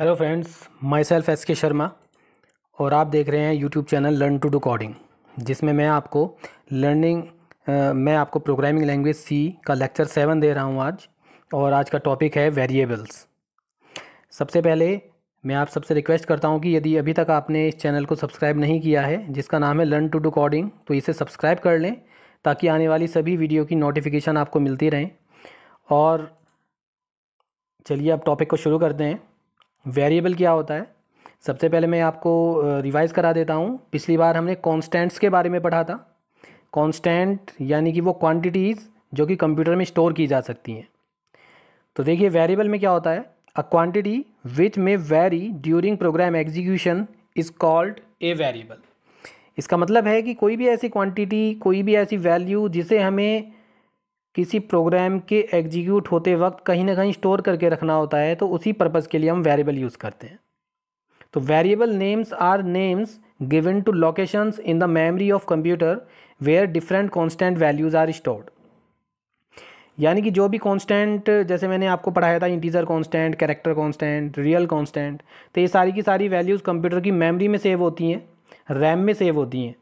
Hello friends my self S के शर्मा और आप देख रहे हैं YouTube channel learn to do coding जिसमें मैं आपको लर्निंग मैं आपको प्रोग्रामिंग लैंग्वेज सी का लेक्चर सेवन दे रहा हूँ आज और आज का टॉपिक है वेरिएबल्स सबसे पहले मैं आप सबसे रिक्वेस्ट करता हूँ कि यदि अभी तक आपने इस चैनल को सब्सक्राइब नहीं किया है जिसका नाम है लर्न टू डू कॉडिंग तो इसे सब्सक्राइब कर लें ताकि आने वाली सभी वीडियो की नोटिफिकेशन आपको मिलती रहें और चलिए आप टॉपिक को शुरू करते हैं वेरिएबल क्या होता है सबसे पहले मैं आपको रिवाइज़ करा देता हूँ पिछली बार हमने कॉन्स्टेंट्स के बारे में पढ़ा था कॉन्स्टेंट यानी कि वो क्वांटिटीज़ जो कि कंप्यूटर में स्टोर की जा सकती हैं तो देखिए वेरिएबल में क्या होता है अ quantity which may vary during program execution is called a variable इसका मतलब है कि कोई भी ऐसी क्वांटिटी कोई भी ऐसी वैल्यू जिसे हमें किसी प्रोग्राम के एग्जीक्यूट होते वक्त कहीं ना कहीं स्टोर करके रखना होता है तो उसी पर्पज़ के लिए हम वेरिएबल यूज़ करते हैं तो variable names are names given to locations in the memory of computer where different constant values are stored यानी कि जो भी कांस्टेंट जैसे मैंने आपको पढ़ाया था integer constant character constant real constant तो ये सारी की सारी वैल्यूज़ कंप्यूटर की मेमरी में सेव होती हैं रैम में सेव होती हैं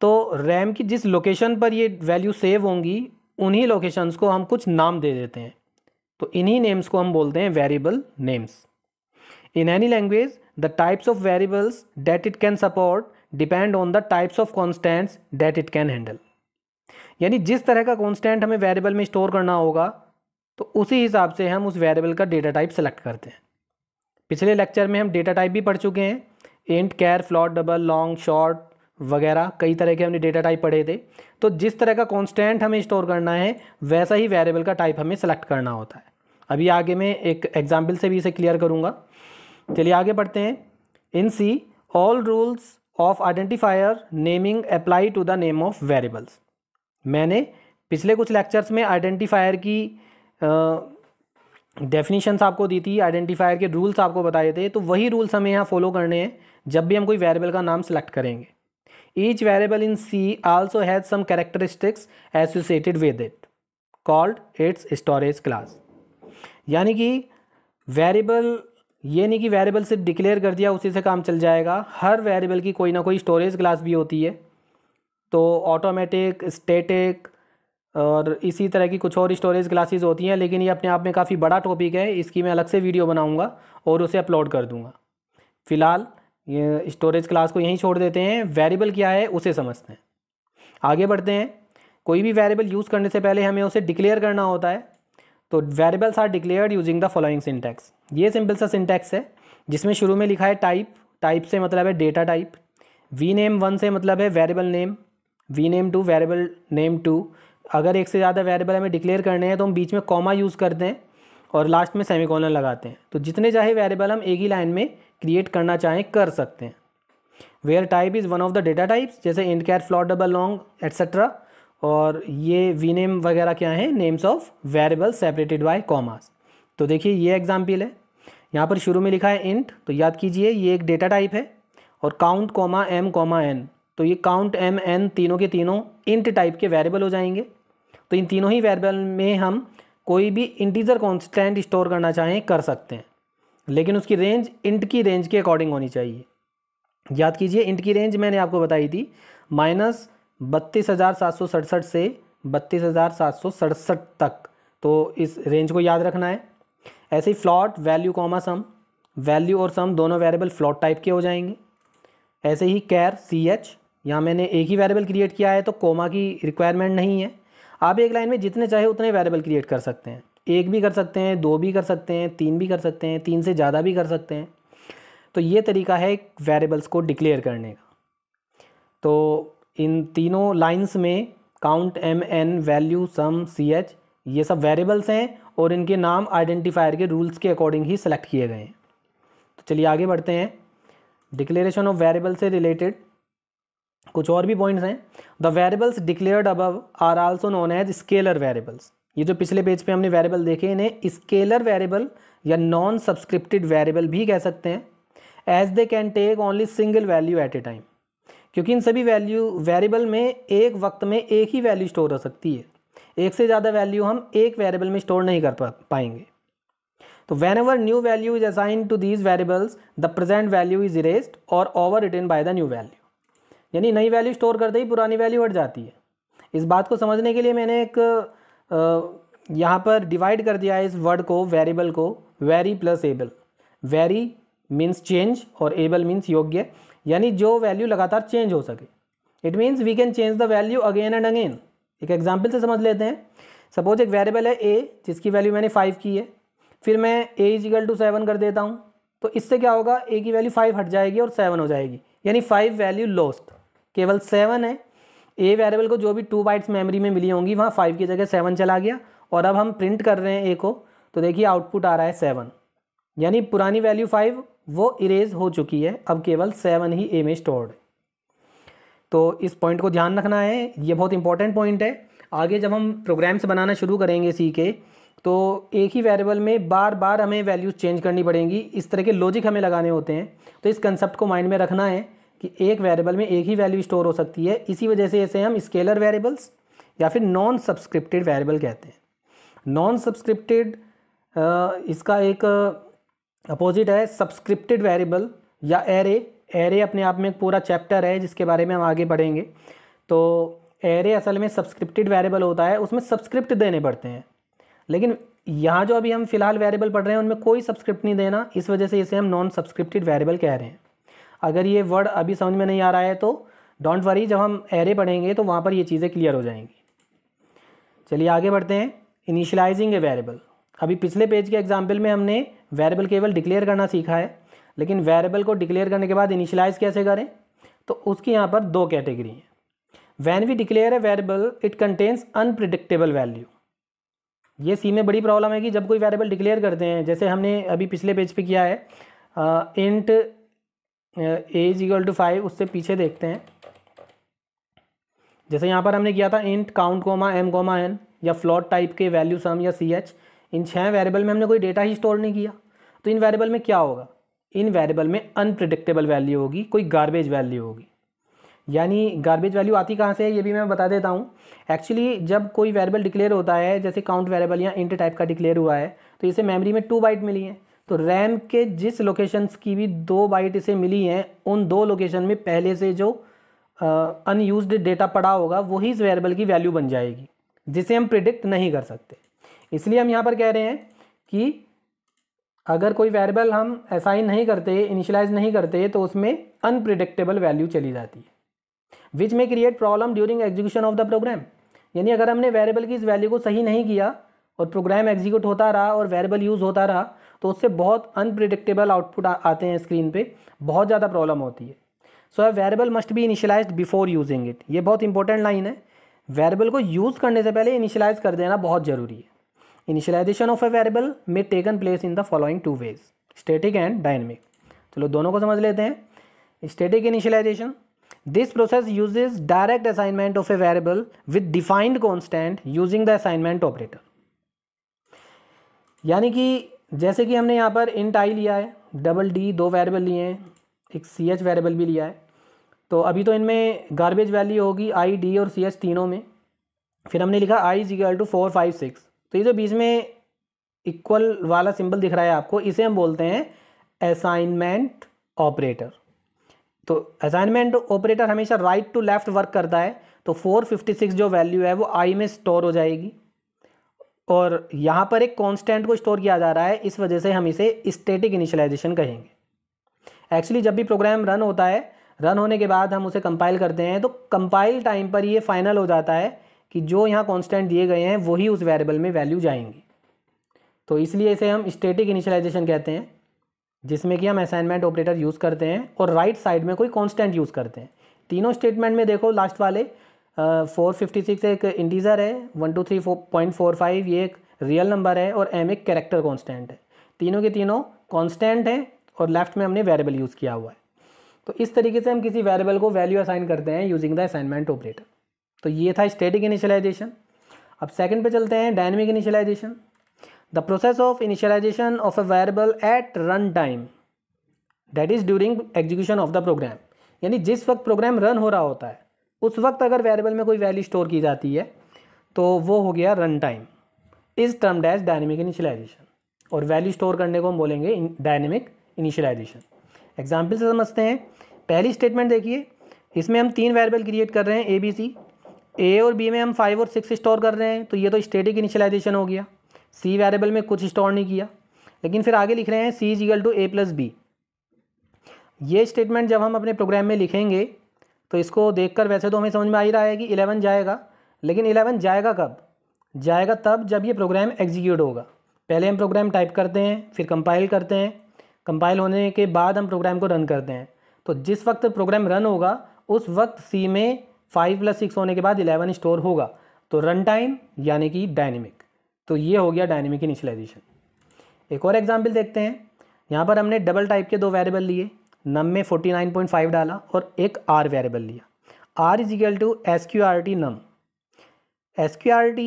तो रैम की जिस लोकेशन पर ये वैल्यू सेव होंगी उन्हीं लोकेशंस को हम कुछ नाम दे देते हैं तो इन्हीं नेम्स को हम बोलते हैं variable names in any language the types of variables that it can support depend on the types of constants that it can handle यानी जिस तरह का कॉन्स्टेंट हमें वेरिएबल में स्टोर करना होगा तो उसी हिसाब से हम उस वेरिएबल का डेटा टाइप सेलेक्ट करते हैं पिछले लेक्चर में हम डेटा टाइप भी पढ़ चुके हैं int char float double long short वगैरह कई तरह के हमने डेटा टाइप पढ़े थे तो जिस तरह का कॉन्स्टेंट हमें स्टोर करना है वैसा ही वेरिएबल का टाइप हमें सेलेक्ट करना होता है अभी आगे मैं एक एग्जाम्पल से भी इसे क्लियर करूँगा चलिए आगे पढ़ते हैं in C all rules of identifier naming apply to the name of variables मैंने पिछले कुछ लेक्चर्स में आइडेंटिफायर की uh, आपको दी थी आइडेंटिफायर के रूल्स आपको बताए थे तो वही रूल्स हमें यहाँ फॉलो करने हैं जब भी हम कोई वेरिएबल का नाम सेलेक्ट करेंगे Each variable in C also has some characteristics associated with it called its storage class. यानी कि वेरिएबल ये नहीं कि वेरिएबल सिर्फ डिक्लेयर कर दिया उसी से काम चल जाएगा हर वेरिएबल की कोई ना कोई स्टोरेज क्लास भी होती है तो ऑटोमेटिक स्टेटिक और इसी तरह की कुछ और स्टोरेज क्लासेस होती हैं लेकिन ये अपने आप में काफ़ी बड़ा टॉपिक है इसकी मैं अलग से वीडियो बनाऊंगा और उसे अपलोड कर दूंगा फ़िलहाल ये स्टोरेज क्लास को यहीं छोड़ देते हैं वेरिएबल क्या है उसे समझते हैं आगे बढ़ते हैं कोई भी वेरिएबल यूज़ करने से पहले हमें उसे डिक्लेयर करना होता है तो variables are declared using the following syntax ये सिंपल सा सिंटैक्स है जिसमें शुरू में लिखा है टाइप टाइप से मतलब है data type v name one से मतलब है variable name v name two variable name two अगर एक से ज़्यादा वेरिएबल हमें डिक्लेयर करने हैं तो हम बीच में कॉमा यूज़ करते हैं और लास्ट में सेमीकॉलन लगाते हैं तो जितने चाहे वेरिएबल हम एक ही लाइन में क्रिएट करना चाहें कर सकते हैं where type is one of the data types जैसे int char float double long etcetera और ये वी नेम वगैरह क्या है names of variable separated by commas तो देखिए ये एग्जाम्पल है यहाँ पर शुरू में लिखा है इंट तो याद कीजिए ये एक डेटा टाइप है और count comma m comma n तो ये काउंट एम एन तीनों के तीनों इंट टाइप के वेरिएबल हो जाएंगे तो इन तीनों ही वेरिएबल में हम कोई भी इंटीजर कॉन्स्टेंट स्टोर करना चाहें कर सकते हैं लेकिन उसकी रेंज इंट की रेंज के अकॉर्डिंग होनी चाहिए याद कीजिए इंट की रेंज मैंने आपको बताई थी माइनस बत्तीस हज़ार सात सौ सड़सठ से बत्तीस हज़ार सात सौ सड़सठ तक तो इस रेंज को याद रखना है ऐसे ही float value comma sum value और सम दोनों वेरिएबल फ्लॉट टाइप के हो जाएंगे ऐसे ही कैर सी एच यहाँ मैंने एक ही वेरिएबल क्रिएट किया है तो कोमा की रिक्वायरमेंट नहीं है आप एक लाइन में जितने चाहे उतने वेरिएबल क्रिएट कर सकते हैं एक भी कर सकते हैं दो भी कर सकते हैं तीन भी कर सकते हैं तीन से ज़्यादा भी कर सकते हैं तो ये तरीका है वेरेबल्स को डिक्लेयर करने का तो इन तीनों लाइंस में count m n value sum c h ये सब वेरेबल्स हैं और इनके नाम आइडेंटिफायर के रूल्स के अकॉर्डिंग ही सेलेक्ट किए गए हैं तो चलिए आगे बढ़ते हैं डिक्लेरेशन ऑफ वेरेबल से रिलेटेड कुछ और भी पॉइंट्स हैं the variables declared above are also known as scalar variables ये जो पिछले पेज पे हमने वेरिएबल देखे इन्हें स्केलर वेरिएबल या नॉन सब्सक्रिप्टेड वेरिएबल भी कह सकते हैं as they can take only single value at a time क्योंकि इन सभी वैल्यू वेरिएबल में एक वक्त में एक ही वैल्यू स्टोर हो सकती है एक से ज़्यादा वैल्यू हम एक वेरिएबल में स्टोर नहीं कर पा पाएंगे तो whenever new value is assign to these variables the present value is erased और overwritten by the new value यानी नई वैल्यू स्टोर करते ही पुरानी वैल्यू हट जाती है इस बात को समझने के लिए मैंने एक यहाँ पर डिवाइड कर दिया है इस वर्ड को वेरिएबल को vary plus able vary means change और एबल मीन्स योग्य यानी जो वैल्यू लगातार चेंज हो सके it means we can change the value again and again एक एग्जाम्पल से समझ लेते हैं सपोज एक वेरिएबल है ए जिसकी वैल्यू मैंने फाइव की है फिर मैं ए इजिकल टू सेवन कर देता हूँ तो इससे क्या होगा ए की वैल्यू फाइव हट जाएगी और सेवन हो जाएगी यानी फाइव वैल्यू लॉस्ट केवल सेवन है ए वेरिएबल को जो भी टू बाइट्स मेमोरी में मिली होंगी वहाँ फाइव की जगह सेवन चला गया और अब हम प्रिंट कर रहे हैं ए को तो देखिए आउटपुट आ रहा है सेवन यानी पुरानी वैल्यू फाइव वो इरेज हो चुकी है अब केवल सेवन ही ए में स्टोर्ड है तो इस पॉइंट को ध्यान रखना है ये बहुत इंपॉर्टेंट पॉइंट है आगे जब हम प्रोग्राम्स बनाना शुरू करेंगे सी के तो एक ही वेरिएबल में बार बार हमें वैल्यूज़ चेंज करनी पड़ेंगी इस तरह के लॉजिक हमें लगाने होते हैं तो इस कंसेप्ट को माइंड में रखना है कि एक वेरिएबल में एक ही वैल्यू स्टोर हो सकती है इसी वजह से इसे हम स्केलर वेरिएबल्स या फिर नॉन सब्सक्रिप्टेड वेरिएबल कहते हैं नॉन सब्सक्रिप्टेड इसका एक अपोजिट है सब्सक्रिप्टेड वेरिएबल या एरे एरे अपने आप में एक पूरा चैप्टर है जिसके बारे में हम आगे बढ़ेंगे तो एरे असल में सब्सक्रिप्टेड वेरिएबल होता है उसमें सब्सक्रिप्ट देने पड़ते हैं लेकिन यहाँ जो अभी हम फिलहाल वेरिएबल पढ़ रहे हैं उनमें कोई सब्सक्रिप्ट नहीं देना इस वजह से इसे हम नॉन सब्सक्रिप्टेड वेरिएबल कह रहे हैं अगर ये वर्ड अभी समझ में नहीं आ रहा है तो डोंट वरी जब हम एरे पढ़ेंगे तो वहाँ पर ये चीज़ें क्लियर हो जाएंगी चलिए आगे बढ़ते हैं इनिशलाइजिंग ए वेरेबल अभी पिछले पेज के एग्जाम्पल में हमने वेरेबल केवल डिक्लेयर करना सीखा है लेकिन वेरेबल को डिक्लेयर करने के बाद इनिशलाइज कैसे करें तो उसकी यहाँ पर दो कैटेगरी हैं when we declare a variable it contains unpredictable value ये सी में बड़ी प्रॉब्लम है कि जब कोई वेरेबल डिक्लेयर करते हैं जैसे हमने अभी पिछले पेज पे किया है int uh, a is equal to five उससे पीछे देखते हैं जैसे यहाँ पर हमने किया था int count comma m comma n या फ्लॉट टाइप के वैल्यू सम या सी एच इन छह वेरिएबल में हमने कोई डेटा ही स्टोर नहीं किया तो इन वेरिएबल में क्या होगा इन वेरिएबल में अनप्रिडिक्टेबल वैल्यू होगी कोई गार्बेज वैल्यू होगी यानी गार्बेज वैल्यू आती कहाँ से है ये भी मैं बता देता हूँ एक्चुअली जब कोई वेरिएबल डिक्लेयर होता है जैसे काउंट वेरिएबल या इंट टाइप का डिक्लेयर हुआ है तो इसे मेमोरी में टू बाइट मिली है तो रैम के जिस लोकेशंस की भी दो बाइट इसे मिली हैं उन दो लोकेशन में पहले से जो अनयूज डेटा पड़ा होगा वही इस वेरेबल की वैल्यू बन जाएगी जिसे हम प्रिडिक्ट नहीं कर सकते इसलिए हम यहाँ पर कह रहे हैं कि अगर कोई वेरेबल हम असाइन नहीं करते इनिशलाइज नहीं करते तो उसमें अनप्रिडिक्टेबल वैल्यू चली जाती है which may create problem during execution of the program यानी अगर हमने वेरेबल की इस वैल्यू को सही नहीं किया और प्रोग्राम एग्जीक्यूट होता रहा और वेरेबल यूज़ होता रहा तो उससे बहुत अनप्रिडिक्टेबल आउटपुट आते हैं स्क्रीन पे बहुत ज़्यादा प्रॉब्लम होती है so a variable must be initialise before using it ये बहुत इंपॉर्टेंट लाइन है वेरेबल को यूज़ करने से पहले इनिशलाइज कर देना बहुत ज़रूरी है initialisation of a variable may taken place in the following two ways static and dynamic चलो दोनों को समझ लेते हैं static initialisation this process use direct assignment of a variable with defined constant using the assignment operator यानी कि जैसे कि हमने यहाँ पर इंट आई लिया है डबल डी दो वेरिएबल लिए हैं एक सी एच वेरेबल भी लिया है तो अभी तो इनमें गार्बेज वैल्यू होगी आई डी और सी एच तीनों में फिर हमने लिखा i equal to four five six तो ये जो बीच में इक्वल वाला सिंबल दिख रहा है आपको इसे हम बोलते हैं असाइनमेंट ऑपरेटर तो असाइनमेंट ऑपरेटर हमेशा राइट टू लेफ़्ट वर्क करता है तो सिक्स जो वैल्यू है वो आई में स्टोर हो जाएगी और यहाँ पर एक कांस्टेंट को स्टोर किया जा रहा है इस वजह से हम इसे स्टेटिक इनिशलाइजेशन कहेंगे एक्चुअली जब भी प्रोग्राम रन होता है रन होने के बाद हम उसे कंपाइल करते हैं तो कंपाइल टाइम पर ये फाइनल हो जाता है कि जो यहाँ कांस्टेंट दिए गए हैं वही उस वेरिएबल में वैल्यू जाएंगी तो इसलिए इसे हम स्टेटिक इनिशलाइजेशन कहते हैं जिसमें कि हम असाइनमेंट ऑपरेटर यूज़ करते हैं और राइट right साइड में कोई कॉन्स्टेंट यूज़ करते हैं तीनों स्टेटमेंट में देखो लास्ट वाले फोर फिफ्टी सिक्स एक इंडीज़र है one two three four point four five ये एक रियल नंबर है और एम एक कैरेक्टर कॉन्स्टेंट है तीनों के तीनों कॉन्स्टेंट हैं और लेफ्ट में हमने वेरिएबल यूज़ किया हुआ है तो इस तरीके से हम किसी वेरिएबल को वैल्यू असाइन करते हैं यूजिंग द असाइनमेंट ऑपरेटर तो ये था स्टेटिक इनिशियलाइजेशन अब सेकंड पे चलते हैं dynamic initialisation the process of initialisation of a variable at run time that is during execution of the program यानी जिस वक्त प्रोग्राम रन हो रहा होता है उस वक्त अगर वेरिएबल में कोई वैल्यू स्टोर की जाती है तो वो हो गया run time is termed as dynamic initialisation और वैल्यू स्टोर करने को हम बोलेंगे डायनेमिक इनिशलाइजेशन एग्जाम्पल से समझते हैं पहली स्टेटमेंट देखिए इसमें हम तीन वेरिएबल क्रिएट कर रहे हैं ए बी सी ए और बी में हम फाइव और सिक्स स्टोर कर रहे हैं तो ये तो स्टेटिक इनिशलाइजेशन हो गया सी वेरिएबल में कुछ स्टोर नहीं किया लेकिन फिर आगे लिख रहे हैं c is equal to a plus b ये स्टेटमेंट जब हम अपने प्रोग्राम में लिखेंगे तो इसको देखकर वैसे तो हमें समझ में आ ही रहा है कि इलेवन जाएगा लेकिन इलेवन जाएगा कब जाएगा तब जब ये प्रोग्राम एग्जीक्यूट होगा पहले हम प्रोग्राम टाइप करते हैं फिर कंपाइल करते हैं कंपाइल होने के बाद हम प्रोग्राम को रन करते हैं तो जिस वक्त प्रोग्राम रन होगा उस वक्त सी में फाइव प्लस सिक्स होने के बाद इलेवन स्टोर होगा तो रन टाइम यानी कि डायनेमिक तो ये हो गया डायनेमिक इनिशलाइजेशन एक और एग्जाम्पल देखते हैं यहाँ पर हमने डबल टाइप के दो वेरिएबल लिए नम में 49.5 डाला और एक आर वेरिएबल लिया r is equal to s q r t num s q r t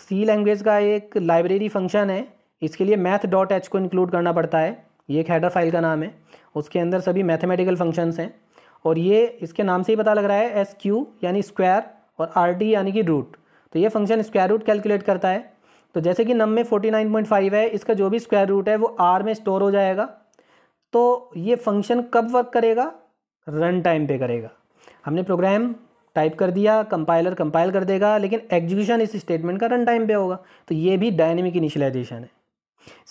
C language का एक लाइब्रेरी फंक्शन है इसके लिए मैथ डॉट एच को इंक्लूड करना पड़ता है ये एक हेडर फाइल का नाम है उसके अंदर सभी मैथमेटिकल फंक्शंस हैं और ये इसके नाम से ही पता लग रहा है एस क्यू यानी स्क्वायर और आर टी यानी कि रूट तो ये फंक्शन स्क्वायर रूट कैलकुलेट करता है तो जैसे कि नम में 49.5 है इसका जो भी स्क्वायर रूट है वो आर में स्टोर हो जाएगा तो ये फंक्शन कब वर्क करेगा रन टाइम पे करेगा हमने प्रोग्राम टाइप कर दिया कंपाइलर कंपाइल कर देगा लेकिन एग्जीक्यूशन इस स्टेटमेंट का रन टाइम पे होगा तो ये भी डायनेमिक इनिशलाइजेशन है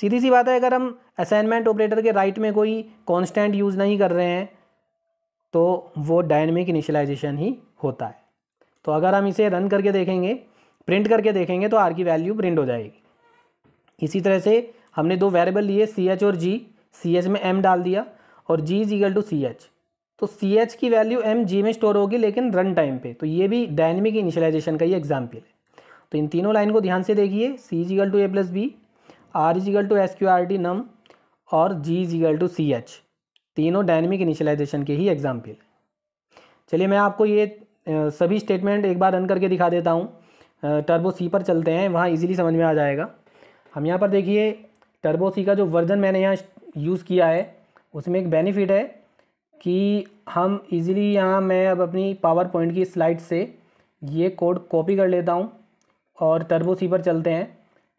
सीधी सी बात है अगर हम असाइनमेंट ऑपरेटर के राइट में कोई कांस्टेंट यूज़ नहीं कर रहे हैं तो वो डायनेमिक इनिशलाइजेशन ही होता है तो अगर हम इसे रन करके देखेंगे प्रिंट करके देखेंगे तो आर की वैल्यू प्रिंट हो जाएगी इसी तरह से हमने दो वेरिएबल लिए सी एच और जी सी एच में एम डाल दिया और g is equal to c h तो सी एच की वैल्यू एम जी में स्टोर होगी लेकिन रन टाइम पे तो ये भी डायनेमिक इनिशलाइजेशन का ही एग्जाम्पल है तो इन तीनों लाइन को ध्यान से देखिए c is equal to a plus b r is equal to s q r t num और g is equal to c h तीनों डायनेमिक इनिशलाइजेशन के ही एग्जाम्पल चलिए मैं आपको ये सभी स्टेटमेंट एक बार रन करके दिखा देता हूँ टर्बो सी पर चलते हैं वहाँ इजीली समझ में आ जाएगा हम यहाँ पर देखिए टर्बो सी का जो वर्जन मैंने यहाँ यूज़ किया है उसमें एक बेनिफिट है कि हम इजीली यहाँ मैं अब अपनी पावर पॉइंट की स्लाइड से ये कोड कॉपी कर लेता हूँ और टर्बो सी पर चलते हैं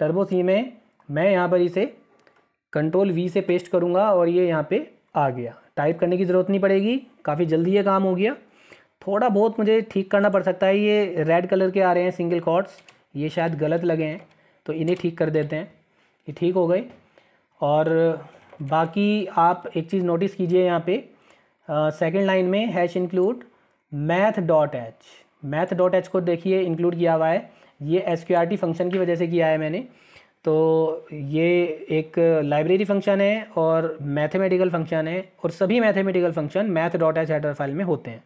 टर्बो सी में मैं यहाँ पर इसे कंट्रोल वी से पेस्ट करूँगा और ये यहाँ पे आ गया टाइप करने की ज़रूरत नहीं पड़ेगी काफ़ी जल्दी ये काम हो गया थोड़ा बहुत मुझे ठीक करना पड़ सकता है ये रेड कलर के आ रहे हैं सिंगल कॉर्ड्स ये शायद गलत लगे हैं तो इन्हें ठीक कर देते हैं ये ठीक हो गए और बाकी आप एक चीज़ नोटिस कीजिए यहाँ पे सेकेंड लाइन में hash include math dot h math dot h को देखिए इंक्लूड किया हुआ है ये s q r t function की वजह से किया है मैंने तो ये एक लाइब्रेरी फंक्शन है और मैथमेटिकल फंक्शन है और सभी mathematical function math dot h header file में होते हैं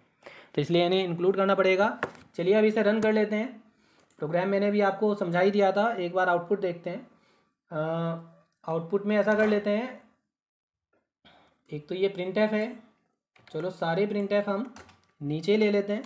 तो इसलिए इन्हें इंक्लूड करना पड़ेगा चलिए अभी इसे रन कर लेते हैं प्रोग्राम मैंने भी आपको समझा ही दिया था एक बार आउटपुट देखते हैं आउटपुट में ऐसा कर लेते हैं एक तो ये प्रिंट है चलो सारे प्रिंट हम नीचे ले लेते हैं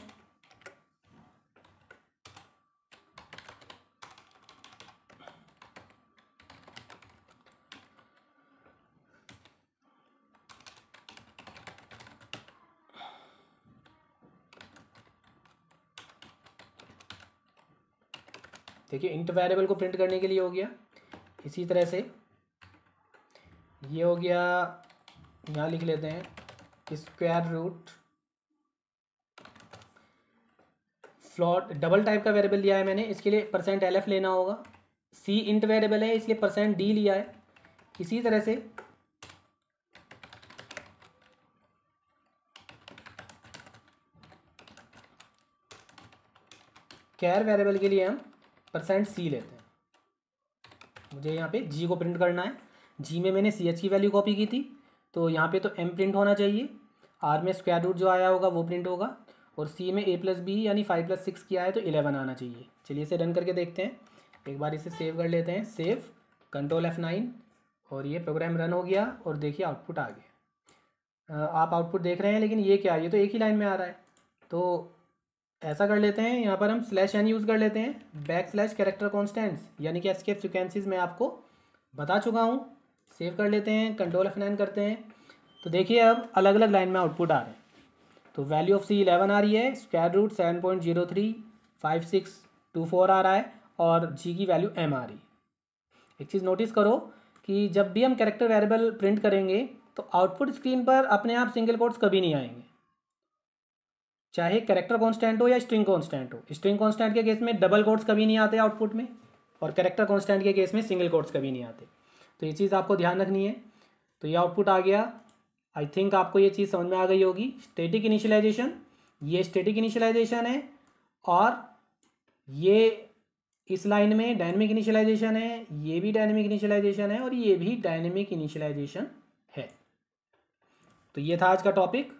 देखिए इंट वेरिएबल को प्रिंट करने के लिए हो गया इसी तरह से ये हो गया यहाँ लिख लेते हैं square root float double type का वेरिएबल लिया है मैंने इसके लिए परसेंट एल लेना होगा सी इंट वेरिएबल है इसलिए परसेंट डी लिया है इसी तरह से कैर वेरिएबल के लिए हम परसेंट सी लेते हैं मुझे यहाँ पे जी को प्रिंट करना है जी में मैंने सी एच की वैल्यू कॉपी की थी तो यहाँ पे तो एम प्रिंट होना चाहिए आर में स्क्वायर रूट जो आया होगा वो प्रिंट होगा और सी में ए प्लस बी यानी फाइव प्लस सिक्स किया है तो इलेवन आना चाहिए चलिए इसे रन करके देखते हैं एक बार इसे सेव कर लेते हैं सेव कंट्रोल एफ़ नाइन और ये प्रोग्राम रन हो गया और देखिए आउटपुट आ गया आप आउटपुट देख रहे हैं लेकिन ये क्या ये तो एक ही लाइन में आ रहा है तो ऐसा कर लेते हैं यहाँ पर हम स्लैश एन यूज़ कर लेते हैं बैक स्लैश कैरेक्टर कॉन्स्टेंट्स यानी कि एस्केप सिक्वेंसीज मैं आपको बता चुका हूँ सेव कर लेते हैं कंट्रोल एफ नाइन करते हैं तो देखिए अब अलग अलग लाइन में आउटपुट आ रहे हैं तो वैल्यू ऑफ सी इलेवन आ रही है square root seven point zero three five six two four आ रहा है और जी की वैल्यू एम आ रही है एक चीज़ नोटिस करो कि जब भी हम कैरेक्टर वेरिएबल प्रिंट करेंगे तो आउटपुट स्क्रीन पर अपने आप सिंगल कोट्स कभी नहीं आएंगे चाहे कैरेक्टर कॉन्स्टेंट हो या स्ट्रिंग कॉन्स्टेंट हो स्ट्रिंग कॉन्स्टेंट के केस में डबल कोट्स कभी नहीं आते आउटपुट में और कैरेक्टर कॉन्स्टेंट के केस में सिंगल कोट्स कभी नहीं आते तो ये चीज़ आपको ध्यान रखनी है तो ये आउटपुट आ गया आई थिंक आपको ये चीज़ समझ में आ गई होगी स्टेटिक इनिशियलाइजेशन ये स्टेटिक इनिशियलाइजेशन है और ये इस लाइन में डायनेमिक इनिशियलाइजेशन है ये भी डायनेमिक इनिशियलाइजेशन है और ये भी डायनेमिक इनिशियलाइजेशन है तो ये था आज का टॉपिक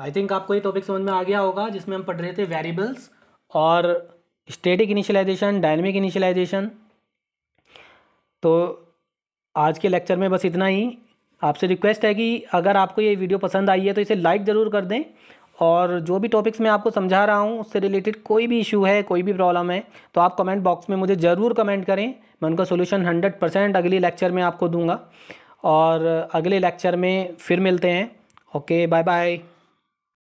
आई थिंक आपको ये टॉपिक समझ में आ गया होगा जिसमें हम पढ़ रहे थे वेरिएबल्स और स्टेटिक इनिशियलाइजेशन डायनेमिक इनिशियलाइजेशन तो आज के लेक्चर में बस इतना ही आपसे रिक्वेस्ट है कि अगर आपको ये वीडियो पसंद आई है तो इसे लाइक ज़रूर कर दें और जो भी टॉपिक्स मैं आपको समझा रहा हूँ उससे रिलेटेड कोई भी इशू है कोई भी प्रॉब्लम है तो आप कमेंट बॉक्स में मुझे ज़रूर कमेंट करें मैं उनका सोल्यूशन हंड्रेड परसेंट अगले लेक्चर में आपको दूंगा और अगले लेक्चर में फिर मिलते हैं ओके बाय बाय